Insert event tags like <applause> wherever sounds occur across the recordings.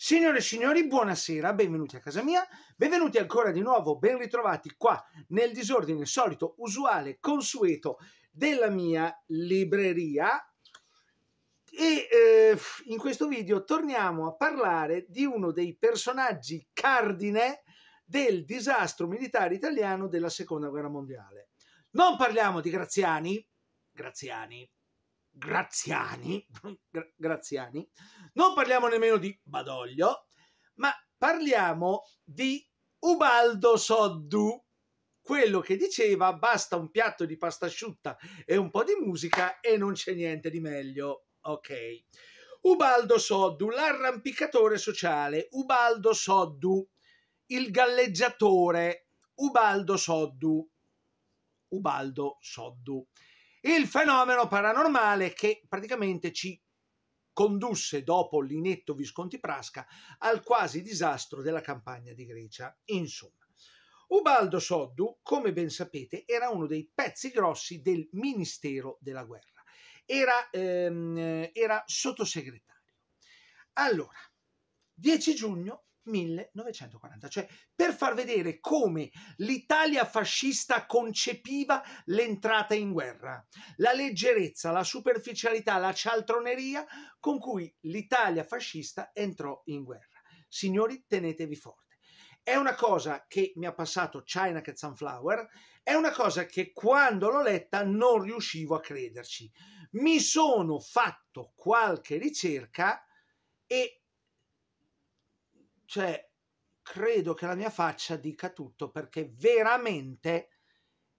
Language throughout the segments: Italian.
Signore e signori, buonasera, benvenuti a casa mia, benvenuti ancora di nuovo, ben ritrovati qua nel disordine solito, usuale, consueto della mia libreria. E eh, in questo video torniamo a parlare di uno dei personaggi cardine del disastro militare italiano della seconda guerra mondiale. Non parliamo di Graziani, Graziani, Graziani, <laughs> gra- Graziani, non parliamo nemmeno di Badoglio, ma parliamo di Ubaldo Soddu, quello che diceva basta un piatto di pasta asciutta e un po' di musica e non c'è niente di meglio. Ok. Ubaldo Soddu, l'arrampicatore sociale, Ubaldo Soddu, il galleggiatore, Ubaldo Soddu, Ubaldo Soddu il fenomeno paranormale che praticamente ci condusse dopo l'inetto Visconti Prasca al quasi disastro della campagna di Grecia. Insomma, Ubaldo Soddu, come ben sapete, era uno dei pezzi grossi del Ministero della Guerra. Era, ehm, era sottosegretario. Allora, 10 giugno 1940, cioè per far vedere come l'Italia fascista concepiva l'entrata in guerra, la leggerezza, la superficialità, la cialtroneria con cui l'Italia fascista entrò in guerra. Signori, tenetevi forti. È una cosa che mi ha passato China Cat Sunflower, è una cosa che quando l'ho letta non riuscivo a crederci. Mi sono fatto qualche ricerca e cioè credo che la mia faccia dica tutto perché veramente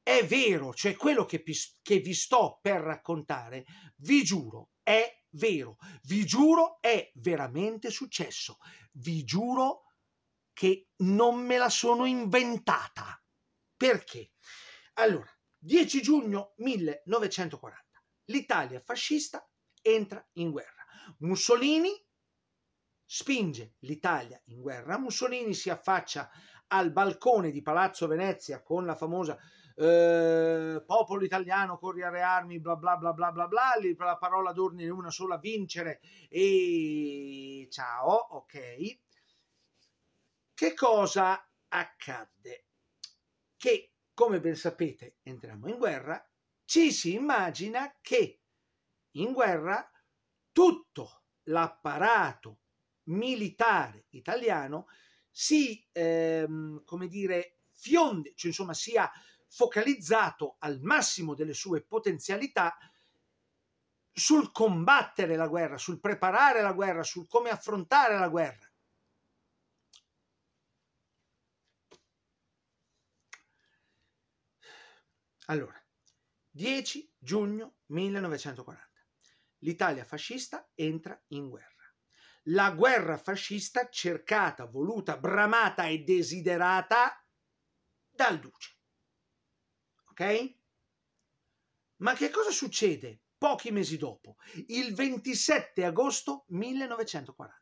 è vero, cioè quello che, che vi sto per raccontare, vi giuro, è vero, vi giuro è veramente successo, vi giuro che non me la sono inventata. Perché? Allora, 10 giugno 1940, l'Italia fascista entra in guerra. Mussolini spinge l'Italia in guerra. Mussolini si affaccia al balcone di Palazzo Venezia con la famosa eh, popolo italiano corri a rearmi bla bla bla bla bla bla lì la parola d'ordine è una sola vincere e ciao ok che cosa accadde che come ben sapete entriamo in guerra ci si immagina che in guerra tutto l'apparato militare italiano si, ehm, come dire, fionde, cioè insomma sia focalizzato al massimo delle sue potenzialità sul combattere la guerra, sul preparare la guerra, sul come affrontare la guerra. Allora, 10 giugno 1940. L'Italia fascista entra in guerra la guerra fascista cercata, voluta, bramata e desiderata dal duce. Ok? Ma che cosa succede pochi mesi dopo, il 27 agosto 1940?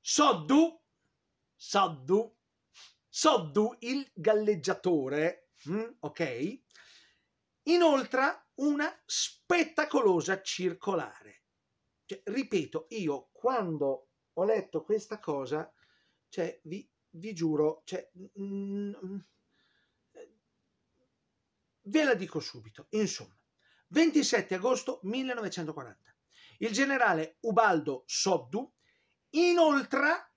Soddu, Soddu, Soddu il galleggiatore, hm, ok? Inoltre una spettacolosa circolare cioè, ripeto, io quando ho letto questa cosa, cioè, vi, vi, giuro, cioè, mm, ve la dico subito, insomma, 27 agosto 1940, il generale Ubaldo Soddu inoltra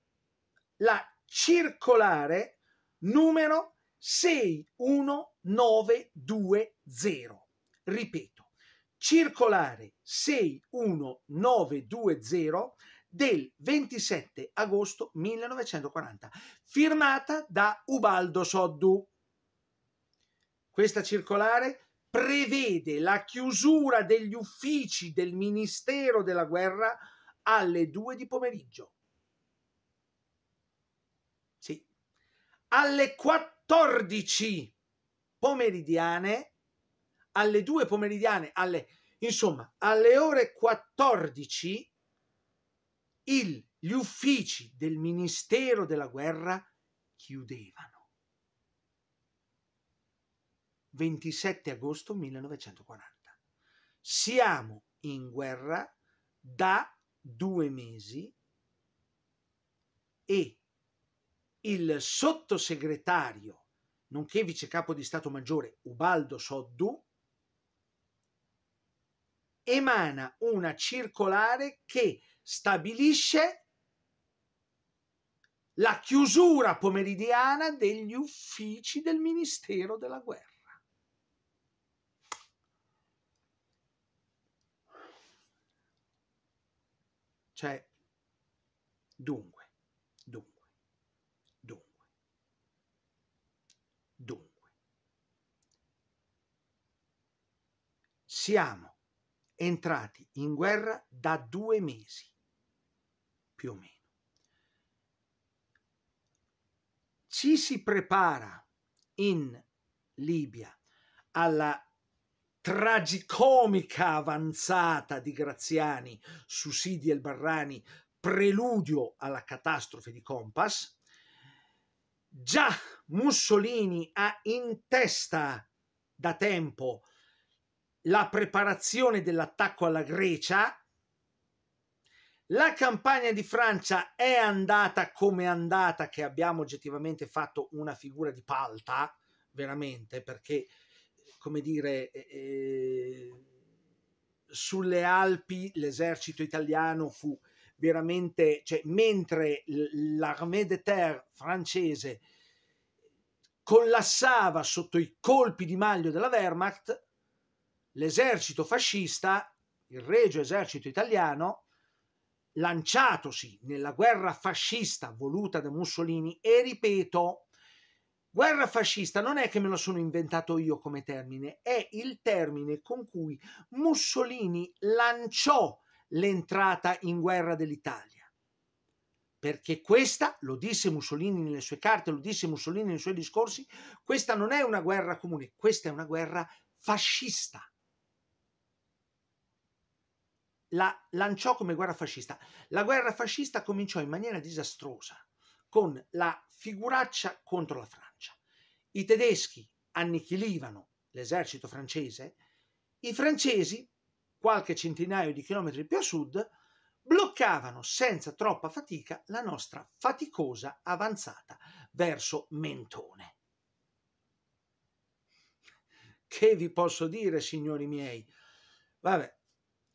la circolare numero 61920, ripeto, circolare 61920 del 27 agosto 1940, firmata da Ubaldo Soddu. Questa circolare prevede la chiusura degli uffici del Ministero della Guerra alle 2 di pomeriggio. Sì. Alle 14 pomeridiane alle 2 pomeridiane, alle, insomma, alle ore 14, il, gli uffici del Ministero della Guerra chiudevano. 27 agosto 1940. Siamo in guerra da due mesi e il sottosegretario, nonché vice capo di Stato Maggiore Ubaldo Soddu, emana una circolare che stabilisce la chiusura pomeridiana degli uffici del Ministero della Guerra. Cioè, dunque, dunque, dunque, dunque, siamo entrati in guerra da due mesi, più o meno. Ci si prepara in Libia alla tragicomica avanzata di Graziani, su Sidi e Barrani, preludio alla catastrofe di Compass, già Mussolini ha in testa da tempo la preparazione dell'attacco alla Grecia. La campagna di Francia è andata come è andata, che abbiamo oggettivamente fatto una figura di palta, veramente, perché, come dire, eh, eh sulle Alpi l'esercito italiano fu veramente, cioè, mentre l'armée de terre francese collassava sotto i colpi di maglio della Wehrmacht, l'esercito fascista, il regio esercito italiano, lanciatosi nella guerra fascista voluta da Mussolini e ripeto, guerra fascista non è che me lo sono inventato io come termine, è il termine con cui Mussolini lanciò l'entrata in guerra dell'Italia. Perché questa, lo disse Mussolini nelle sue carte, lo disse Mussolini nei suoi discorsi, questa non è una guerra comune, questa è una guerra fascista la lanciò come guerra fascista. La guerra fascista cominciò in maniera disastrosa con la figuraccia contro la Francia. I tedeschi annichilivano l'esercito francese, i francesi, qualche centinaio di chilometri più a sud, bloccavano senza troppa fatica la nostra faticosa avanzata verso Mentone. Che vi posso dire, signori miei? Vabbè,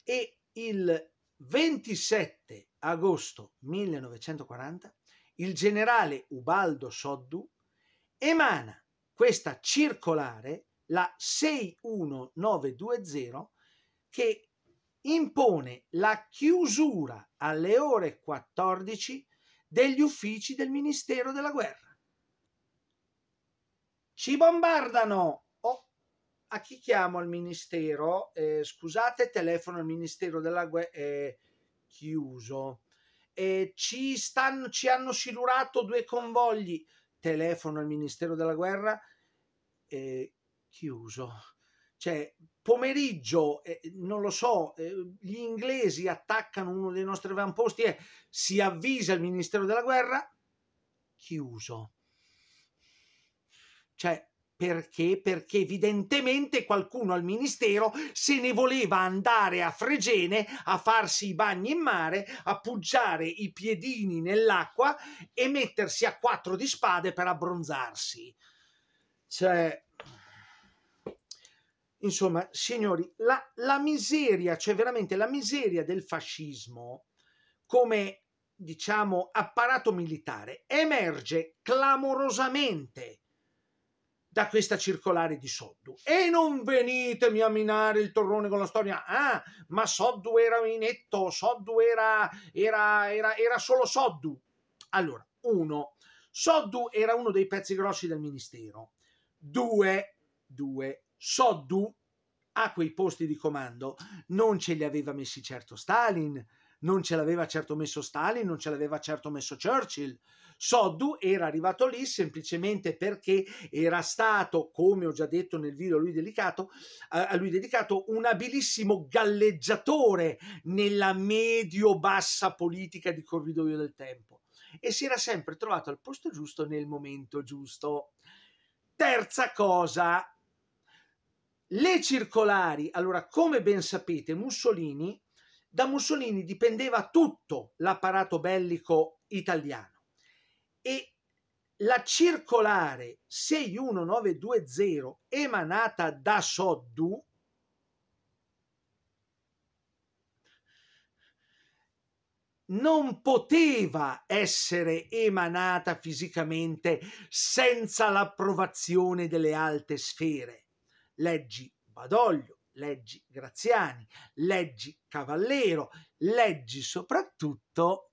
e il 27 agosto 1940 il generale Ubaldo Soddu emana questa circolare, la 61920, che impone la chiusura alle ore 14 degli uffici del Ministero della Guerra. Ci bombardano a chi chiamo al ministero? Eh, scusate, telefono al ministero della guerra. Eh, chiuso. Eh, ci, stanno, ci hanno silurato due convogli. Telefono al ministero della guerra. chiuso. Cioè, pomeriggio, eh, non lo so, eh, gli inglesi attaccano uno dei nostri avamposti e si avvisa il ministero della guerra. Chiuso. Cioè, perché? Perché evidentemente qualcuno al ministero se ne voleva andare a Fregene a farsi i bagni in mare, a puggiare i piedini nell'acqua e mettersi a quattro di spade per abbronzarsi. Cioè, insomma, signori, la, la miseria, cioè veramente la miseria del fascismo come, diciamo, apparato militare emerge clamorosamente da questa circolare di Soddu. E non venitemi a minare il torrone con la storia, ah, ma Soddu era inetto, Soddu era, era, era, era solo Soddu. Allora, uno, Soddu era uno dei pezzi grossi del ministero. Due, due, Soddu a quei posti di comando non ce li aveva messi certo Stalin, non ce l'aveva certo messo Stalin, non ce l'aveva certo messo Churchill. Soddu era arrivato lì semplicemente perché era stato, come ho già detto nel video a lui dedicato, a lui dedicato un abilissimo galleggiatore nella medio-bassa politica di corridoio del tempo e si era sempre trovato al posto giusto nel momento giusto. Terza cosa, le circolari. Allora, come ben sapete, Mussolini da Mussolini dipendeva tutto l'apparato bellico italiano e la circolare 61920 emanata da Soddu non poteva essere emanata fisicamente senza l'approvazione delle alte sfere. Leggi Badoglio, leggi Graziani, leggi Cavallero, leggi soprattutto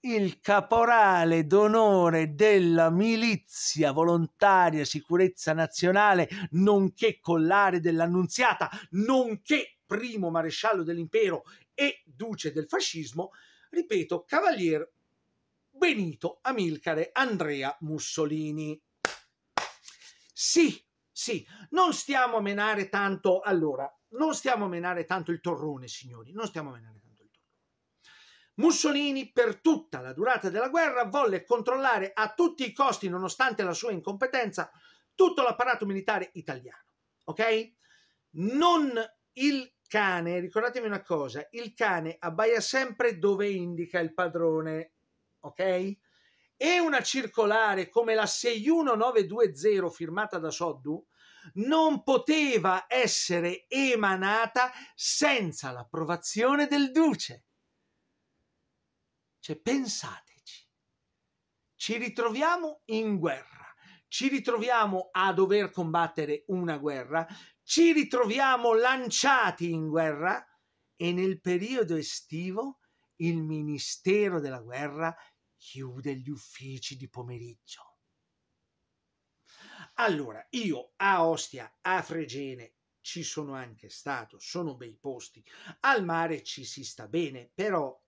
il caporale d'onore della milizia volontaria sicurezza nazionale, nonché collare dell'annunziata, nonché primo maresciallo dell'impero e duce del fascismo, ripeto, cavalier Benito Amilcare Andrea Mussolini. Sì, sì, non stiamo a menare tanto, allora, non stiamo a menare tanto il torrone, signori, non stiamo a menare tanto il torrone. Mussolini, per tutta la durata della guerra, volle controllare a tutti i costi, nonostante la sua incompetenza, tutto l'apparato militare italiano, ok? Non il cane, ricordatevi una cosa, il cane abbaia sempre dove indica il padrone, ok? e una circolare come la 61920 firmata da Soddu non poteva essere emanata senza l'approvazione del duce. Cioè, pensateci, ci ritroviamo in guerra, ci ritroviamo a dover combattere una guerra, ci ritroviamo lanciati in guerra e nel periodo estivo il Ministero della Guerra chiude gli uffici di pomeriggio. Allora, io a Ostia, a Fregene, ci sono anche stato, sono bei posti, al mare ci si sta bene, però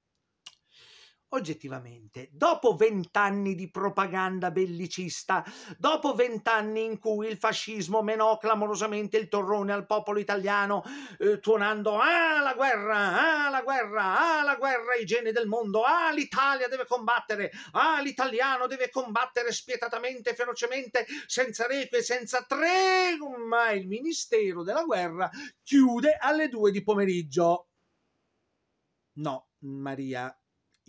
Oggettivamente, dopo vent'anni di propaganda bellicista, dopo vent'anni in cui il fascismo menò clamorosamente il torrone al popolo italiano, eh, tuonando Ah la guerra, ah la guerra, ah la guerra, i geni del mondo, ah l'Italia deve combattere, ah l'italiano deve combattere spietatamente, ferocemente, senza requie, senza tregua, ma il Ministero della Guerra chiude alle due di pomeriggio. No, Maria,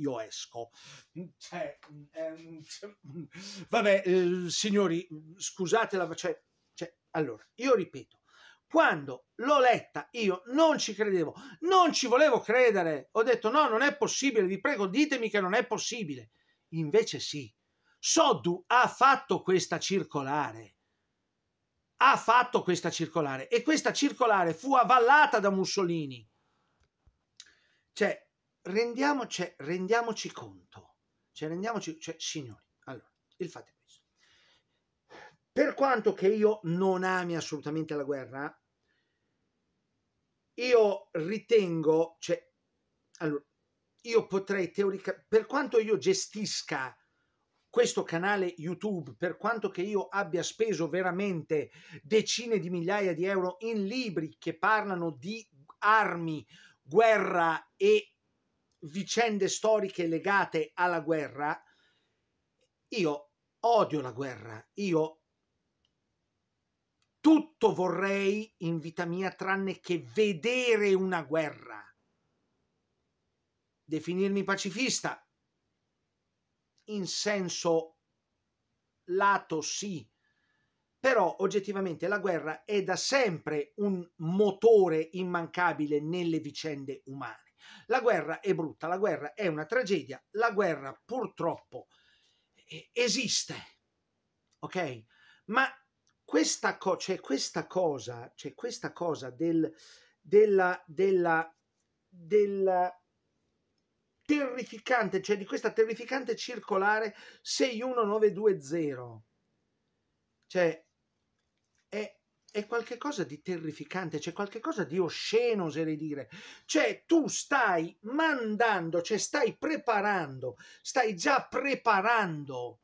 io esco. Mm, cioè, mm, ehm, cioè, mm, vabbè, eh, signori, scusate la cioè, cioè, allora, io ripeto, quando l'ho letta io non ci credevo, non ci volevo credere, ho detto no, non è possibile, vi prego ditemi che non è possibile. Invece sì, Soddu ha fatto questa circolare, ha fatto questa circolare e questa circolare fu avallata da Mussolini. Cioè, rendiamoci, rendiamoci conto, cioè rendiamoci, cioè, signori, allora, il fatto è questo. Per quanto che io non ami assolutamente la guerra, io ritengo, cioè, allora, io potrei teoricamente, per quanto io gestisca questo canale YouTube, per quanto che io abbia speso veramente decine di migliaia di euro in libri che parlano di armi, guerra e vicende storiche legate alla guerra, io odio la guerra, io tutto vorrei in vita mia tranne che vedere una guerra. Definirmi pacifista in senso lato sì, però oggettivamente la guerra è da sempre un motore immancabile nelle vicende umane. La guerra è brutta, la guerra è una tragedia, la guerra purtroppo eh, esiste, ok? Ma questa, co- cioè questa cosa, cioè questa cosa del, della, della, della terrificante, cioè di questa terrificante circolare 61920, cioè è qualcosa di terrificante, c'è qualcosa di osceno, oserei dire. Cioè, tu stai mandando, cioè stai preparando, stai già preparando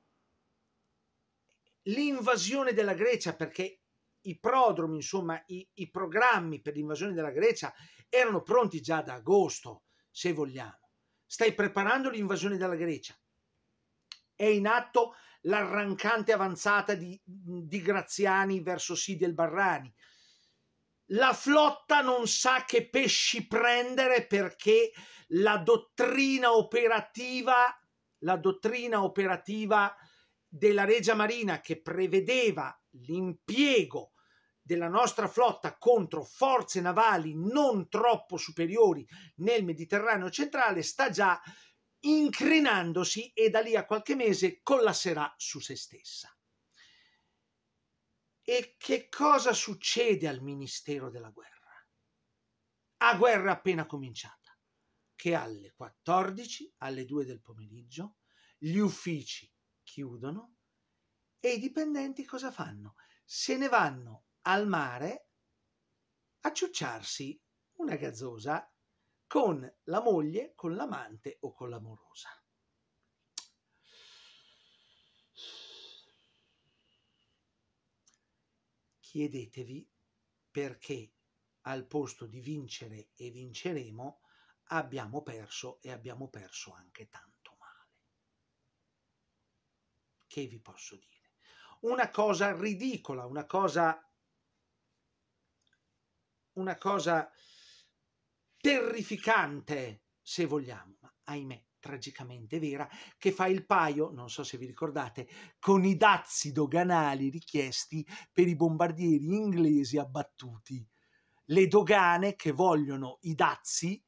l'invasione della Grecia perché i prodromi, insomma, i, i programmi per l'invasione della Grecia erano pronti già da agosto, se vogliamo. Stai preparando l'invasione della Grecia è in atto l'arrancante avanzata di, di Graziani verso Sidiel Barrani. La flotta non sa che pesci prendere perché la dottrina operativa, la dottrina operativa della Regia Marina che prevedeva l'impiego della nostra flotta contro forze navali non troppo superiori nel Mediterraneo centrale sta già incrinandosi e da lì a qualche mese collasserà su se stessa. E che cosa succede al Ministero della Guerra? A guerra appena cominciata, che alle 14, alle 2 del pomeriggio, gli uffici chiudono e i dipendenti cosa fanno? Se ne vanno al mare a ciucciarsi una gazzosa con la moglie, con l'amante o con l'amorosa. Chiedetevi perché al posto di vincere e vinceremo abbiamo perso e abbiamo perso anche tanto male. Che vi posso dire? Una cosa ridicola, una cosa... una cosa terrificante, se vogliamo, ma ahimè, tragicamente vera, che fa il paio, non so se vi ricordate, con i dazi doganali richiesti per i bombardieri inglesi abbattuti. Le dogane che vogliono i dazi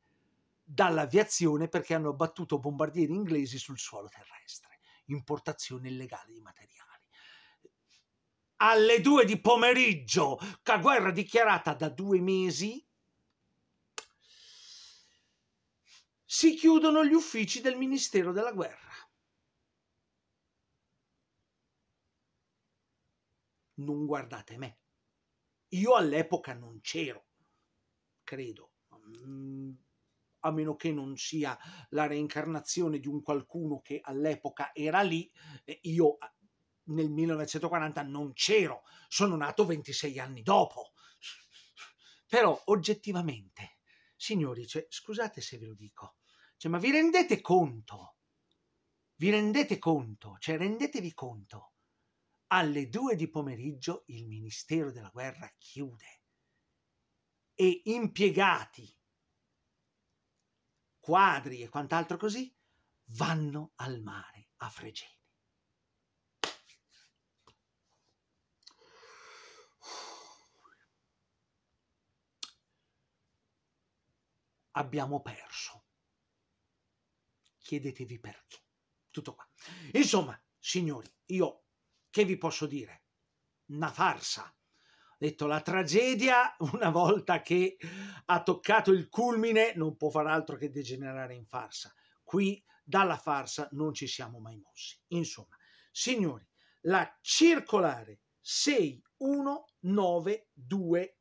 dall'aviazione perché hanno abbattuto bombardieri inglesi sul suolo terrestre, importazione illegale di materiali. Alle due di pomeriggio, guerra dichiarata da due mesi, si chiudono gli uffici del Ministero della Guerra. Non guardate me. Io all'epoca non c'ero, credo, mm, a meno che non sia la reincarnazione di un qualcuno che all'epoca era lì. Io nel 1940 non c'ero, sono nato 26 anni dopo. Però oggettivamente, signori, cioè, scusate se ve lo dico, cioè, ma vi rendete conto? Vi rendete conto? Cioè, rendetevi conto. Alle due di pomeriggio il Ministero della Guerra chiude e impiegati, quadri e quant'altro così vanno al mare a Fregene. abbiamo perso chiedetevi perché. Tutto qua. Insomma, signori, io che vi posso dire? Una farsa. Ho Detto la tragedia, una volta che ha toccato il culmine, non può far altro che degenerare in farsa. Qui dalla farsa non ci siamo mai mossi. Insomma, signori, la circolare 61920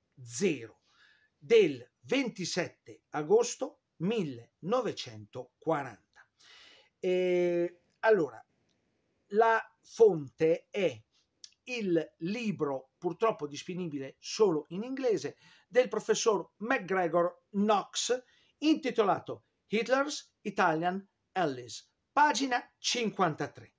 del 27 agosto 1940. E ehm, allora, la fonte è il libro, purtroppo disponibile solo in inglese, del professor McGregor Knox, intitolato Hitler's Italian Allies, pagina 53.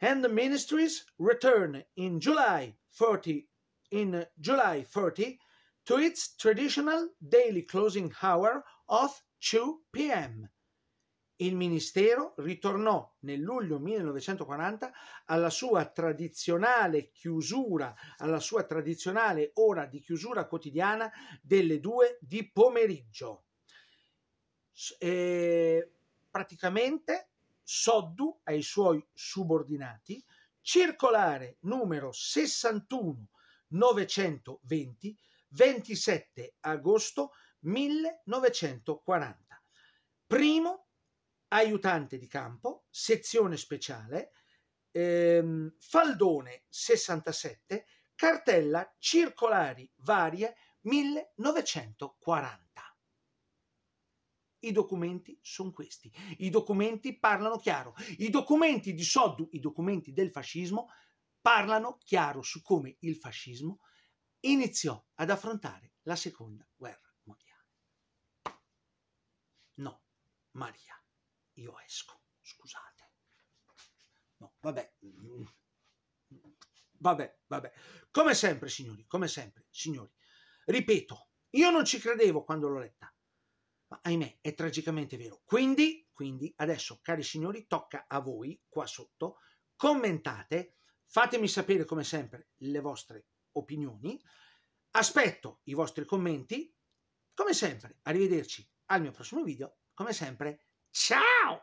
And the ministries return in July 30, in July 30 to its traditional daily closing hour of 2 p.m. Il ministero ritornò nel luglio 1940 alla sua tradizionale chiusura, alla sua tradizionale ora di chiusura quotidiana delle due di pomeriggio. E eh, praticamente Soddu ai suoi subordinati circolare numero 61 920 27 agosto 1940 primo aiutante di campo, sezione speciale, ehm, faldone 67, cartella circolari varie 1940. I documenti sono questi. I documenti parlano chiaro. I documenti di Soddu, i documenti del fascismo, parlano chiaro su come il fascismo iniziò ad affrontare la seconda guerra mondiale. No, Maria io esco, scusate. No, vabbè, vabbè, vabbè. Come sempre, signori, come sempre, signori, ripeto, io non ci credevo quando l'ho letta, ma ahimè, è tragicamente vero. Quindi, quindi, adesso, cari signori, tocca a voi, qua sotto, commentate, fatemi sapere, come sempre, le vostre opinioni, aspetto i vostri commenti, come sempre, arrivederci al mio prossimo video, come sempre, Ciao!